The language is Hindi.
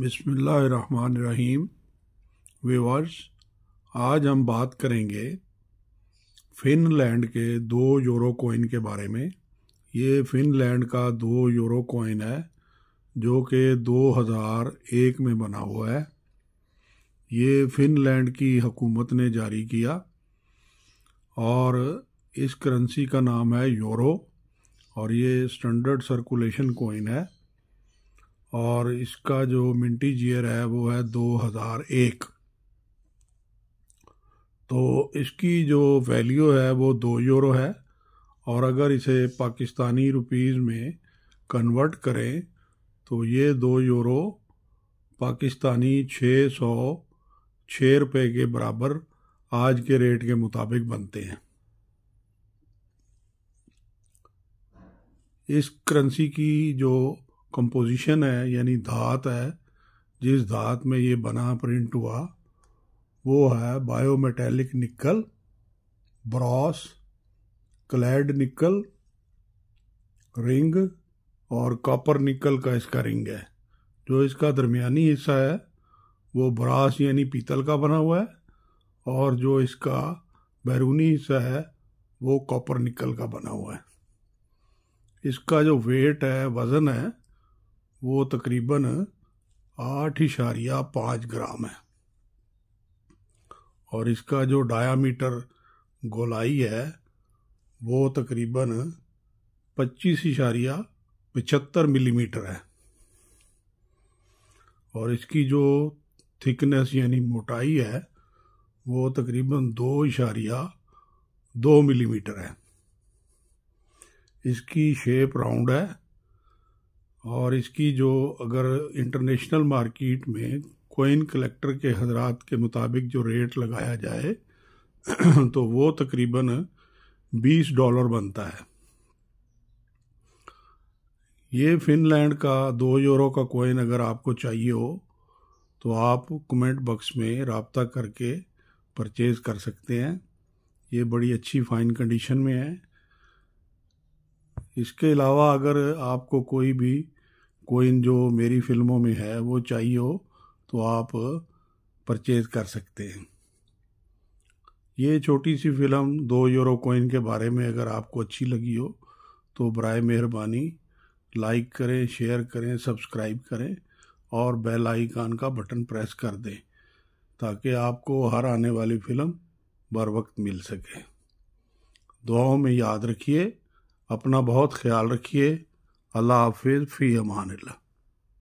बिसमीम् व्यूवर्स आज हम बात करेंगे फिनलैंड के दो यूरो कोइन के बारे में ये फिनलैंड का दो यूरो कोइन है जो कि 2001 में बना हुआ है ये फिनलैंड की हुकूमत ने जारी किया और इस करेंसी का नाम है यूरो और ये स्टैंडर्ड सर्कुलेशन कोइन है और इसका जो मिंटी ईयर है वो है 2001 तो इसकी जो वैल्यू है वो दो यूरो है और अगर इसे पाकिस्तानी रुपीज़ में कन्वर्ट करें तो ये दो यूरो पाकिस्तानी छः सौ छः रुपये के बराबर आज के रेट के मुताबिक बनते हैं इस करेंसी की जो कंपोजिशन है यानी धात है जिस धात में ये बना प्रिंट हुआ वो है bimetallic nickel brass clad nickel ring और कॉपर निकल का इसका रिंग है जो इसका दरमियानी हिस्सा है वो ब्रास यानी पीतल का बना हुआ है और जो इसका बैरूनी हिस्सा है वो कॉपर निकल का बना हुआ है इसका जो वेट है वज़न है वो तकरीबन आठ इशारिया पाँच ग्राम है और इसका जो डायामीटर गोलाई है वो तकरीबन पच्चीस इशारिया पचहत्तर मिलीमीटर है और इसकी जो थिकनेस यानी मोटाई है वो तकरीबन दो इशारिया दो मिलीमीटर है इसकी शेप राउंड है और इसकी जो अगर इंटरनेशनल मार्केट में कोइन कलेक्टर के हजरात के मुताबिक जो रेट लगाया जाए तो वो तकरीबन बीस डॉलर बनता है ये फिनलैंड का दो यूरो का कोइन अगर आपको चाहिए हो तो आप कमेंट बॉक्स में रबता करके परचेज़ कर सकते हैं ये बड़ी अच्छी फ़ाइन कंडीशन में है इसके अलावा अगर आपको कोई भी कोइन जो मेरी फिल्मों में है वो चाहिए हो तो आप परचेज कर सकते हैं ये छोटी सी फिल्म दो यूरो कोइन के बारे में अगर आपको अच्छी लगी हो तो बरए मेहरबानी लाइक करें शेयर करें सब्सक्राइब करें और बेल आइकान का बटन प्रेस कर दें ताकि आपको हर आने वाली फिल्म बर वक्त मिल सके दुआओं में याद रखिए अपना बहुत ख्याल रखिए अल्लाह हाफिज़ फ़ी अमान ला